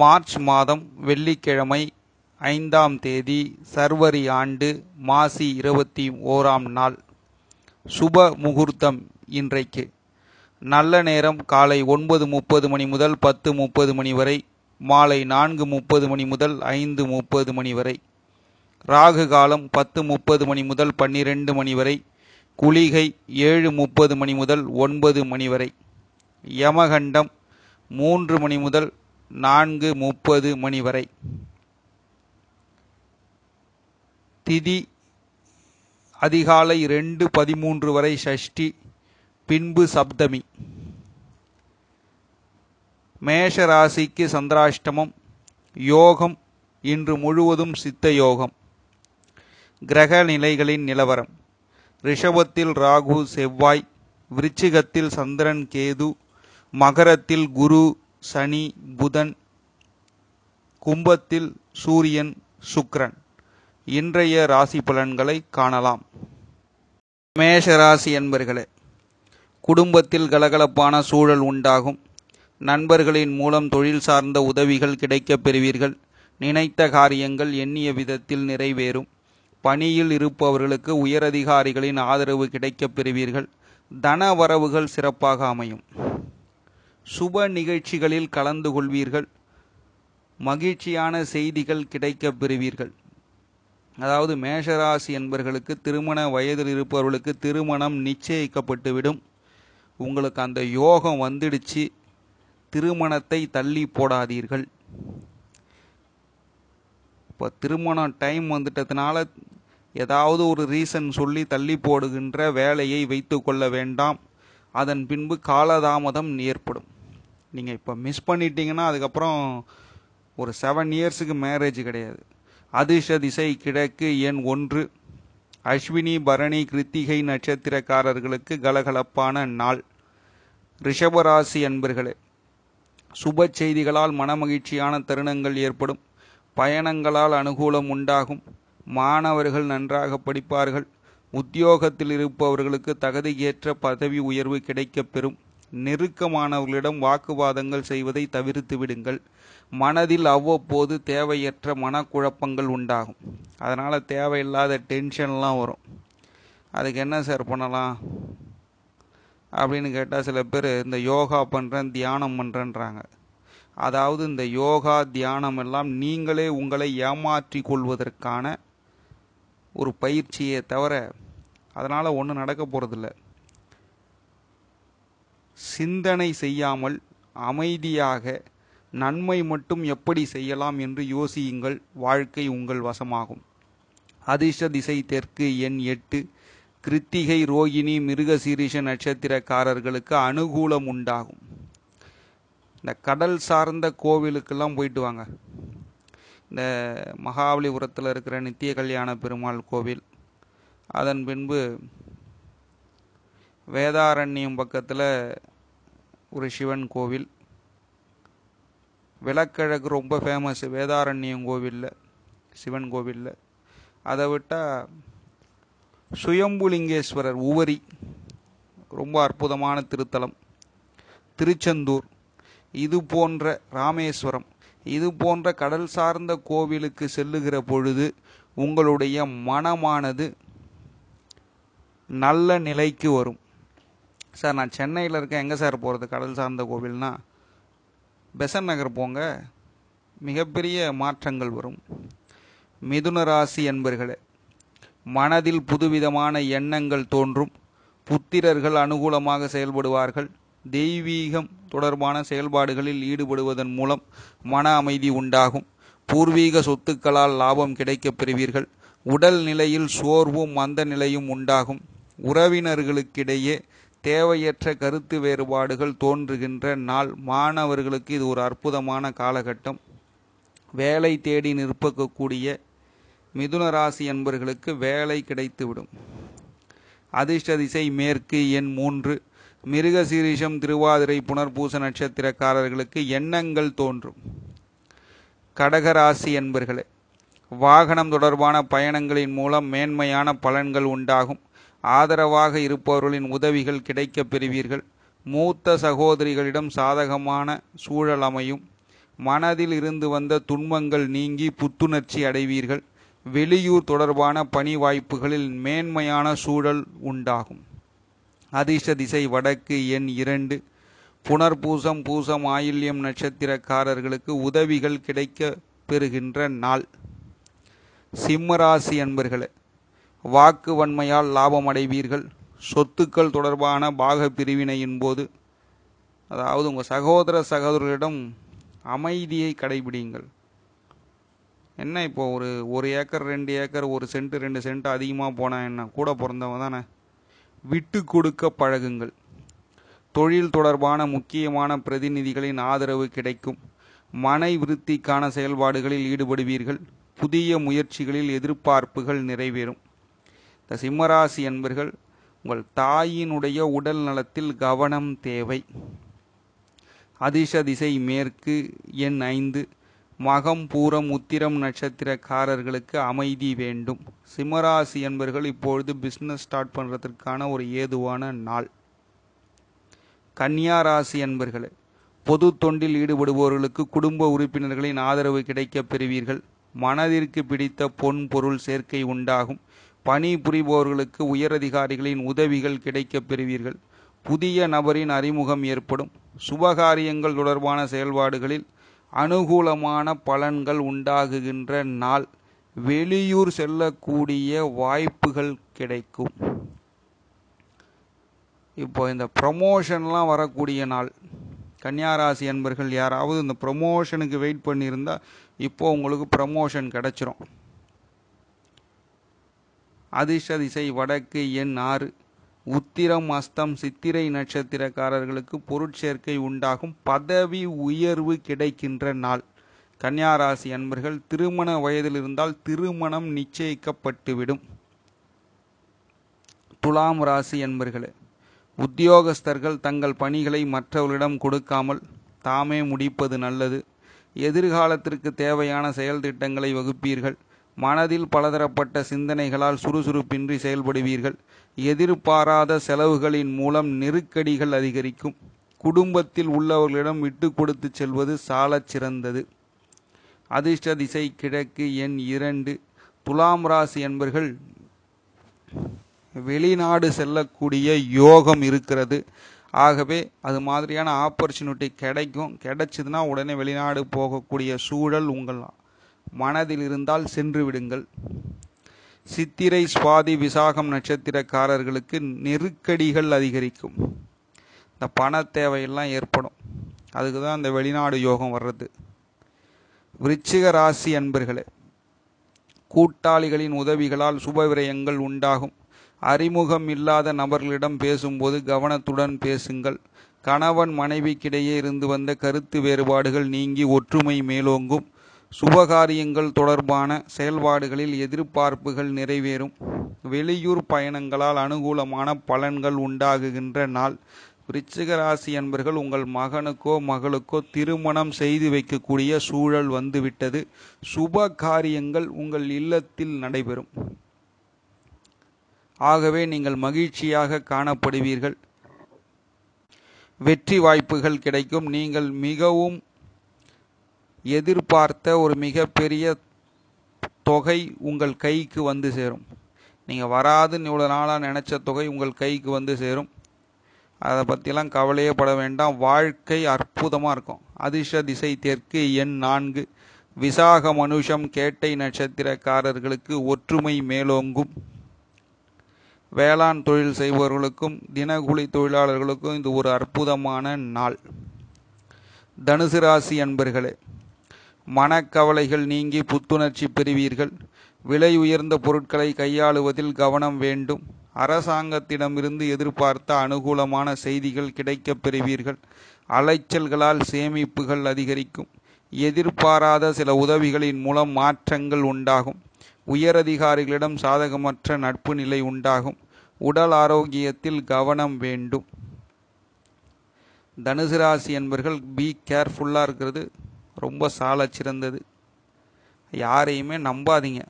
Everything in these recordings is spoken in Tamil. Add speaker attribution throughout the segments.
Speaker 1: மார்ச் மாதம் வெள்ளிக்கிழமை ஐந்தாம் தேதி சர்வரி ஆண்டு மாசி இருபத்தி ஓராம் நாள் சுப முகூர்த்தம் இன்றைக்கு நல்ல நேரம் காலை ஒன்பது முப்பது மணி முதல் பத்து முப்பது மணி வரை மாலை நான்கு முப்பது மணி முதல் ஐந்து முப்பது மணி வரை ராகு காலம் பத்து முப்பது மணி முதல் பன்னிரெண்டு மணி வரை குளிகை ஏழு முப்பது மணி முதல் ஒன்பது மணி வரை யமகண்டம் மூன்று மணி முதல் நான்கு முப்பது மணி வரை திதி அதிகாலை ரெண்டு பதிமூன்று வரை சஷ்டி பின்பு சப்தமி மேஷ ராசிக்கு சந்திராஷ்டமம் யோகம் இன்று முழுவதும் சித்த யோகம் கிரக நிலைகளின் நிலவரம் ரிஷபத்தில் ராகு செவ்வாய் விருச்சிகத்தில் சந்திரன் கேது மகரத்தில் குரு சனி புதன் கும்பத்தில் சூரியன் சுக்ரன் இன்றைய ராசி பலன்களை காணலாம் மேஷ ராசி என்பர்களே குடும்பத்தில் கலகலப்பான சூழல் உண்டாகும் நண்பர்களின் மூலம் தொழில் சார்ந்த உதவிகள் கிடைக்கப் பெறுவீர்கள் நினைத்த காரியங்கள் எண்ணிய விதத்தில் நிறைவேறும் பணியில் இருப்பவர்களுக்கு உயரதிகாரிகளின் ஆதரவு கிடைக்கப் பெறுவீர்கள் தன வரவுகள் சிறப்பாக அமையும் சுப நிகழ்ச்சிகளில் கலந்து கொள்வீர்கள் மகிழ்ச்சியான செய்திகள் கிடைக்கப் பெறுவீர்கள் அதாவது மேஷராசி என்பர்களுக்கு திருமண வயதில் இருப்பவர்களுக்கு திருமணம் நிச்சயிக்கப்பட்டுவிடும் உங்களுக்கு அந்த யோகம் வந்துடுச்சு திருமணத்தை தள்ளி போடாதீர்கள் இப்போ திருமணம் டைம் வந்துட்டதுனால ஏதாவது ஒரு ரீசன் சொல்லி தள்ளி போடுகின்ற வேலையை வைத்து கொள்ள வேண்டாம் அதன் பின்பு காலதாமதம் ஏற்படும் நீங்கள் இப்போ மிஸ் பண்ணிட்டீங்கன்னா அதுக்கப்புறம் ஒரு செவன் இயர்ஸுக்கு மேரேஜ் கிடையாது அதிர்ஷ திசை கிழக்கு எண் ஒன்று அஸ்வினி பரணி கிருத்திகை நட்சத்திரக்காரர்களுக்கு கலகலப்பான நாள் ரிஷபராசி அன்பர்களே சுப செய்திகளால் மனமகிழ்ச்சியான தருணங்கள் ஏற்படும் பயணங்களால் அனுகூலம் உண்டாகும் மாணவர்கள் நன்றாக படிப்பார்கள் உத்தியோகத்தில் இருப்பவர்களுக்கு தகுதியேற்ற பதவி உயர்வு கிடைக்கப் பெறும் நெருக்கமானவர்களிடம் வாக்குவாதங்கள் செய்வதை தவிர்த்து விடுங்கள் மனதில் அவ்வப்போது தேவையற்ற மனக்குழப்பங்கள் உண்டாகும் அதனால் தேவையில்லாத டென்ஷன்லாம் வரும் அதுக்கு என்ன சார் பண்ணலாம் அப்படின்னு கேட்டால் சில பேர் இந்த யோகா பண்ணுறேன் தியானம் பண்ணுறேன்றாங்க அதாவது இந்த யோகா தியானம் எல்லாம் நீங்களே உங்களை ஏமாற்றி கொள்வதற்கான ஒரு பயிற்சியை தவிர அதனால் ஒன்றும் நடக்க போகிறதில்ல சிந்தனை செய்யாமல் அமைதியாக நன்மை மட்டும் எப்படி செய்யலாம் என்று யோசியுங்கள் வாழ்க்கை உங்கள் வசமாகும் அதிர்ஷ்ட திசை தெற்கு எண் எட்டு கிருத்திகை ரோகிணி மிருகசீரிஷ நட்சத்திரக்காரர்களுக்கு அனுகூலம் உண்டாகும் இந்த கடல் சார்ந்த கோவிலுக்கெல்லாம் போயிட்டு வாங்க இந்த மகாபலிபுரத்தில் இருக்கிற நித்திய கல்யாண பெருமாள் கோவில் அதன் பின்பு வேதாரண்யம் பக்கத்தில் ஒரு சிவன் கோவில் விளக்கிழக்கு ரொம்ப ஃபேமஸ் வேதாரண்யம் கோவிலில் சிவன் கோவிலில் அதை விட்டால் சுயம்புலிங்கேஸ்வரர் உவரி ரொம்ப அற்புதமான திருத்தலம் திருச்செந்தூர் இது போன்ற ராமேஸ்வரம் இது போன்ற கடல் சார்ந்த கோவிலுக்கு செல்லுகிற பொழுது உங்களுடைய மனமானது நல்ல நிலைக்கு வரும் சார் நான் சென்னையில் இருக்கேன் எங்கே சார் போகிறது கடல் சார்ந்த கோவில்னா பெசன் நகர் போங்க மிகப்பெரிய மாற்றங்கள் வரும் மிதுன ராசி என்பர்களே மனதில் புதுவிதமான எண்ணங்கள் தோன்றும் புத்திரர்கள் அனுகூலமாக செயல்படுவார்கள் தெய்வீகம் தொடர்பான செயல்பாடுகளில் ஈடுபடுவதன் மூலம் மன அமைதி உண்டாகும் பூர்வீக சொத்துக்களால் லாபம் கிடைக்கப் பெறுவீர்கள் உடல் நிலையில் சோர்வும் மந்த நிலையும் உண்டாகும் உறவினர்களுக்கிடையே தேவையற்ற கருத்து வேறுபாடுகள் தோன்றுகின்ற நாள் மாணவர்களுக்கு இது ஒரு அற்புதமான காலகட்டம் வேலை தேடி நிற்பக்கக்கூடிய மிதுன ராசி என்பர்களுக்கு வேலை கிடைத்துவிடும் அதிர்ஷ்ட திசை மேற்கு எண் மூன்று மிருகசீரிஷம் திருவாதிரை புனர்பூச நட்சத்திரக்காரர்களுக்கு எண்ணங்கள் தோன்றும் கடகராசி என்பர்களே வாகனம் தொடர்பான பயணங்களின் மூலம் மேன்மையான பலன்கள் உண்டாகும் ஆதரவாக இருப்பவர்களின் உதவிகள் கிடைக்கப் பெறுவீர்கள் மூத்த சகோதரிகளிடம் சாதகமான சூழல் அமையும் மனதில் இருந்து வந்த துன்பங்கள் நீங்கி புத்துணர்ச்சி அடைவீர்கள் வெளியூர் தொடர்பான பணி வாய்ப்புகளில் மேன்மையான சூழல் உண்டாகும் அதிர்ஷ்ட திசை வடக்கு எண் இரண்டு புனர்பூசம் பூசம் ஆயில்யம் நட்சத்திரக்காரர்களுக்கு உதவிகள் கிடைக்க பெறுகின்ற நாள் சிம்மராசி அன்பர்களே வாக்கு வன்மையால் லாபம் அடைவீர்கள் சொத்துக்கள் தொடர்பான பாக பிரிவினையின் போது அதாவது உங்கள் சகோதர சகோதரர்களிடம் அமைதியை கடைபிடிங்கள் என்ன இப்போ ஒரு ஒரு ஏக்கர் ரெண்டு ஏக்கர் ஒரு சென்ட்டு ரெண்டு சென்ட் அதிகமாக போனால் என்ன கூட பிறந்தவங்க தானே விட்டு கொடுக்க பழகுங்கள் தொழில் தொடர்பான முக்கியமான பிரதிநிதிகளின் ஆதரவு கிடைக்கும் மனை விருத்திக்கான செயல்பாடுகளில் ஈடுபடுவீர்கள் புதிய முயற்சிகளில் எதிர்பார்ப்புகள் நிறைவேறும் இந்த சிம்மராசி என்பர்கள் உங்கள் தாயினுடைய உடல் நலத்தில் கவனம் தேவை அதிர்ஷ திசை மேற்கு எண் ஐந்து மகம் பூரம் உத்திரம் நட்சத்திரக்காரர்களுக்கு அமைதி வேண்டும் சிம்மராசி என்பர்கள் இப்பொழுது பிஸ்னஸ் ஸ்டார்ட் பண்ணுறதுக்கான ஒரு ஏதுவான நாள் கன்னியாராசி ராசி என்பர்களே பொது தொண்டில் ஈடுபடுபவர்களுக்கு குடும்ப உறுப்பினர்களின் ஆதரவு கிடைக்கப் பெறுவீர்கள் மனதிற்கு பிடித்த பொன் பொருள் சேர்க்கை உண்டாகும் பணிபுரிபவர்களுக்கு உயரதிகாரிகளின் உதவிகள் கிடைக்கப் பெறுவீர்கள் புதிய நபரின் அறிமுகம் ஏற்படும் சுபகாரியங்கள் தொடர்பான செயல்பாடுகளில் அனுகூலமான பலன்கள் உண்டாகுகின்ற நாள் வெளியூர் செல்லக்கூடிய வாய்ப்புகள் கிடைக்கும் இப்போ இந்த ப்ரமோஷன்லாம் வரக்கூடிய நாள் கன்னியாராசி அன்பர்கள் யாராவது இந்த ப்ரமோஷனுக்கு வெயிட் பண்ணியிருந்தால் இப்போது உங்களுக்கு ப்ரமோஷன் கிடச்சிரும் அதிர்ஷ்ட திசை வடக்கு எண் ஆறு உத்திரம் அஸ்தம் சித்திரை நட்சத்திரக்காரர்களுக்கு பொருட்சேர்க்கை உண்டாகும் பதவி உயர்வு கிடைக்கின்ற நாள் கன்னியாராசி அன்பர்கள் திருமண வயதில் இருந்தால் திருமணம் நிச்சயிக்கப்பட்டுவிடும் துலாம் ராசி என்பர்களே உத்தியோகஸ்தர்கள் தங்கள் பணிகளை மற்றவர்களிடம் கொடுக்காமல் தாமே முடிப்பது நல்லது எதிர்காலத்திற்கு தேவையான செயல் திட்டங்களை வகுப்பீர்கள் மனதில் பலதரப்பட்ட சிந்தனைகளால் சுறுசுறுப்பின்றி செயல்படுவீர்கள் எதிர்பாராத செலவுகளின் மூலம் நெருக்கடிகள் அதிகரிக்கும் குடும்பத்தில் உள்ளவர்களிடம் விட்டு கொடுத்து செல்வது சாலச் சிறந்தது அதிர்ஷ்ட திசை கிழக்கு எண் இரண்டு துலாம் ராசி என்பர்கள் வெளிநாடு செல்லக்கூடிய யோகம் இருக்கிறது ஆகவே அது மாதிரியான ஆப்பர்ச்சுனிட்டி கிடைக்கும் கிடைச்சதுன்னா உடனே வெளிநாடு போகக்கூடிய சூழல் உங்கள் மனதில் இருந்தால் சென்று விடுங்கள் சித்திரை சுவாதி விசாகம் நட்சத்திரக்காரர்களுக்கு நெருக்கடிகள் அதிகரிக்கும் இந்த பண தேவையெல்லாம் ஏற்படும் அதுக்கு தான் இந்த வெளிநாடு யோகம் வர்றது விருச்சிக ராசி அன்பர்களே கூட்டாளிகளின் உதவிகளால் சுபவிரயங்கள் உண்டாகும் அறிமுகம் இல்லாத நபர்களிடம் பேசும்போது கவனத்துடன் பேசுங்கள் கணவன் மனைவிக்கிடையே இருந்து வந்த கருத்து வேறுபாடுகள் நீங்கி ஒற்றுமை மேலோங்கும் சுபகாரியங்கள் தொடர்பான செயல்பாடுகளில் எதிர்பார்ப்புகள் நிறைவேறும் வெளியூர் பயணங்களால் அனுகூலமான பலன்கள் உண்டாகுகின்ற நாள் விருச்சிக ராசி அன்பர்கள் உங்கள் மகனுக்கோ மகளுக்கோ திருமணம் செய்து வைக்கக்கூடிய சூழல் வந்துவிட்டது சுப காரியங்கள் உங்கள் இல்லத்தில் நடைபெறும் ஆகவே நீங்கள் மகிழ்ச்சியாக காணப்படுவீர்கள் வெற்றி வாய்ப்புகள் கிடைக்கும் நீங்கள் மிகவும் எதிர்பார்த்த ஒரு மிகப்பெரிய தொகை உங்கள் கைக்கு வந்து சேரும் நீங்கள் வராதுன்னு இவ்வளோ நாளாக நினச்ச தொகை உங்கள் கைக்கு வந்து சேரும் அதை பற்றிலாம் கவலையே பட வேண்டாம் வாழ்க்கை அற்புதமாக இருக்கும் அதிர்ஷ திசை தெற்கு எண் நான்கு விசாக மனுஷம் கேட்டை நட்சத்திரக்காரர்களுக்கு ஒற்றுமை மேலோங்கும் வேளாண் தொழில் செய்பவர்களுக்கும் தினகூலி தொழிலாளர்களுக்கும் இது ஒரு அற்புதமான நாள் தனுசு ராசி அன்பர்களே மனக்கவலைகள் நீங்கி புத்துணர்ச்சி பெறுவீர்கள் விலை உயர்ந்த பொருட்களை கையாளுவதில் கவனம் வேண்டும் அரசாங்கத்திடமிருந்து எதிர்பார்த்த அனுகூலமான செய்திகள் கிடைக்கப் பெறுவீர்கள் அலைச்சல்களால் சேமிப்புகள் அதிகரிக்கும் எதிர்பாராத சில உதவிகளின் மூலம் மாற்றங்கள் உண்டாகும் உயரதிகாரிகளிடம் சாதகமற்ற நட்பு நிலை உண்டாகும் உடல் ஆரோக்கியத்தில் கவனம் வேண்டும் தனுசு ராசி என்பர்கள் பி கேர்ஃபுல்லாக இருக்கிறது ரொம்ப சால சிறந்தது யாரையுமே நம்பாதீங்க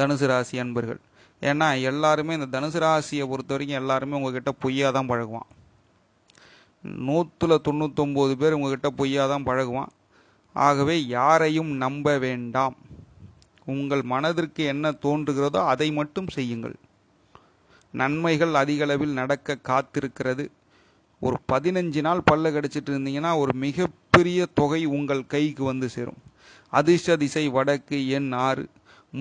Speaker 1: தனுசு ராசி அன்பர்கள் ஏன்னா எல்லாருமே இந்த தனுசு ராசியை பொறுத்த வரைக்கும் எல்லாருமே உங்ககிட்ட பொய்யாக தான் பழகுவான் நூற்றுல தொண்ணூத்தொம்பது பேர் உங்ககிட்ட பொய்யாக தான் பழகுவான் ஆகவே யாரையும் நம்ப வேண்டாம் உங்கள் மனதிற்கு என்ன தோன்றுகிறதோ அதை மட்டும் செய்யுங்கள் நன்மைகள் அதிகளவில் நடக்க காத்திருக்கிறது ஒரு பதினஞ்சு நாள் பல்ல கடிச்சிட்டு இருந்தீங்கன்னா ஒரு மிகப்பெரிய தொகை உங்கள் கைக்கு வந்து சேரும் அதிர்ஷ்ட திசை வடக்கு எண் ஆறு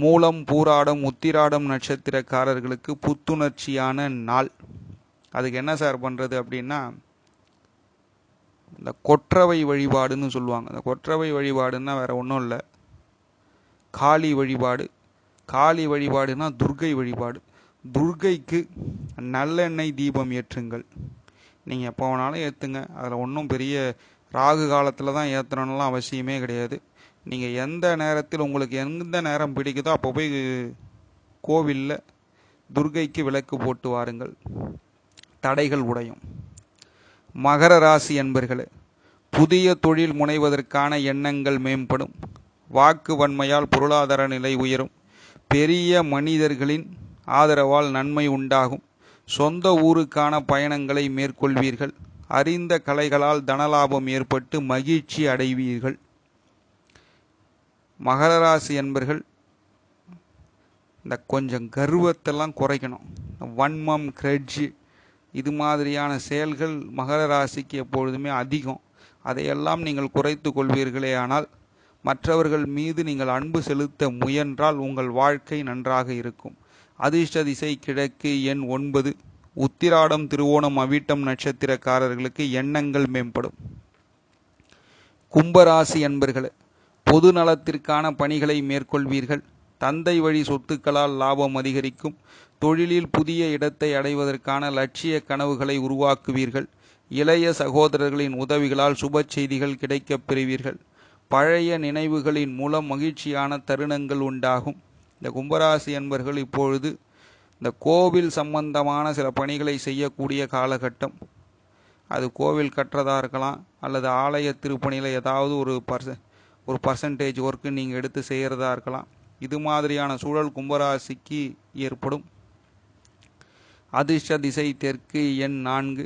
Speaker 1: மூலம் பூராடம் உத்திராடம் நட்சத்திரக்காரர்களுக்கு புத்துணர்ச்சியான நாள் அதுக்கு என்ன சார் பண்ணுறது அப்படின்னா இந்த கொற்றவை வழிபாடுன்னு சொல்லுவாங்க இந்த கொற்றவை வழிபாடுன்னா வேற ஒன்றும் இல்லை காளி வழிபாடு காளி வழிபாடுனா துர்கை வழிபாடு துர்கைக்கு நல்லெண்ணெய் தீபம் ஏற்றுங்கள் நீங்கள் எப்போ வேணாலும் ஏற்றுங்க அதில் ஒன்றும் பெரிய ராகு காலத்தில் தான் ஏற்றணும்லாம் அவசியமே கிடையாது நீங்கள் எந்த நேரத்தில் உங்களுக்கு எந்த நேரம் பிடிக்குதோ அப்போ போய் கோவிலில் துர்கைக்கு விளக்கு போட்டு வாருங்கள் தடைகள் உடையும் மகர ராசி என்பர்களே புதிய தொழில் முனைவதற்கான எண்ணங்கள் மேம்படும் வாக்கு வன்மையால் பொருளாதார நிலை உயரும் பெரிய மனிதர்களின் ஆதரவால் நன்மை உண்டாகும் சொந்த ஊருக்கான பயணங்களை மேற்கொள்வீர்கள் அறிந்த கலைகளால் தனலாபம் ஏற்பட்டு மகிழ்ச்சி அடைவீர்கள் மகர ராசி என்பர்கள் இந்த கொஞ்சம் கர்வத்தெல்லாம் குறைக்கணும் வன்மம் கிரெட்ஜு இது மாதிரியான செயல்கள் மகர ராசிக்கு எப்பொழுதுமே அதிகம் அதையெல்லாம் நீங்கள் குறைத்து கொள்வீர்களே ஆனால் மற்றவர்கள் மீது நீங்கள் அன்பு செலுத்த முயன்றால் உங்கள் வாழ்க்கை நன்றாக இருக்கும் அதிர்ஷ்ட திசை கிழக்கு எண் ஒன்பது உத்திராடம் திருவோணம் அவிட்டம் நட்சத்திரக்காரர்களுக்கு எண்ணங்கள் மேம்படும் கும்பராசி அன்பர்களே பொது நலத்திற்கான பணிகளை மேற்கொள்வீர்கள் தந்தை வழி சொத்துக்களால் லாபம் அதிகரிக்கும் தொழிலில் புதிய இடத்தை அடைவதற்கான லட்சிய கனவுகளை உருவாக்குவீர்கள் இளைய சகோதரர்களின் உதவிகளால் சுப செய்திகள் கிடைக்கப் பெறுவீர்கள் பழைய நினைவுகளின் மூலம் மகிழ்ச்சியான தருணங்கள் உண்டாகும் இந்த கும்பராசி அன்பர்கள் இப்பொழுது இந்த கோவில் சம்பந்தமான சில பணிகளை செய்யக்கூடிய காலகட்டம் அது கோவில் கட்டுறதா இருக்கலாம் அல்லது ஆலய திருப்பணியில் ஏதாவது ஒரு பர்ச ஒரு பர்சன்டேஜ் ஒர்க்கு நீங்கள் எடுத்து செய்கிறதா இருக்கலாம் இது மாதிரியான சூழல் கும்பராசிக்கு ஏற்படும் அதிர்ஷ்ட திசை தெற்கு எண் நான்கு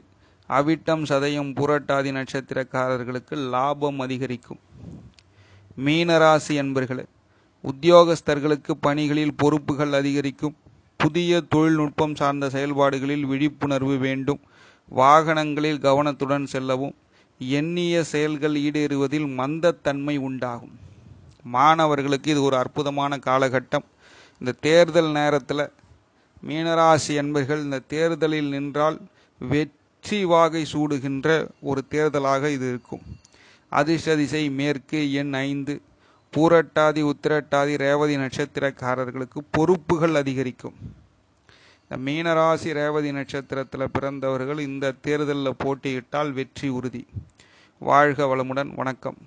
Speaker 1: அவிட்டம் சதயம் புரட்டாதி நட்சத்திரக்காரர்களுக்கு லாபம் அதிகரிக்கும் மீனராசி என்பர்களே உத்தியோகஸ்தர்களுக்கு பணிகளில் பொறுப்புகள் அதிகரிக்கும் புதிய தொழில்நுட்பம் சார்ந்த செயல்பாடுகளில் விழிப்புணர்வு வேண்டும் வாகனங்களில் கவனத்துடன் செல்லவும் எண்ணிய செயல்கள் ஈடேறுவதில் மந்தத்தன்மை உண்டாகும் மாணவர்களுக்கு இது ஒரு அற்புதமான காலகட்டம் இந்த தேர்தல் நேரத்தில் மீனராசி என்பர்கள் இந்த தேர்தலில் நின்றால் வெற்றி வாகை சூடுகின்ற ஒரு தேர்தலாக இது இருக்கும் அதிர்ஷ்ட திசை மேற்கு எண் ஐந்து பூரட்டாதி உத்திரட்டாதி ரேவதி நட்சத்திரக்காரர்களுக்கு பொறுப்புகள் அதிகரிக்கும் இந்த மீனராசி ரேவதி நட்சத்திரத்தில் பிறந்தவர்கள் இந்த தேர்தலில் போட்டியிட்டால் வெற்றி உறுதி வாழ்க வளமுடன் வணக்கம்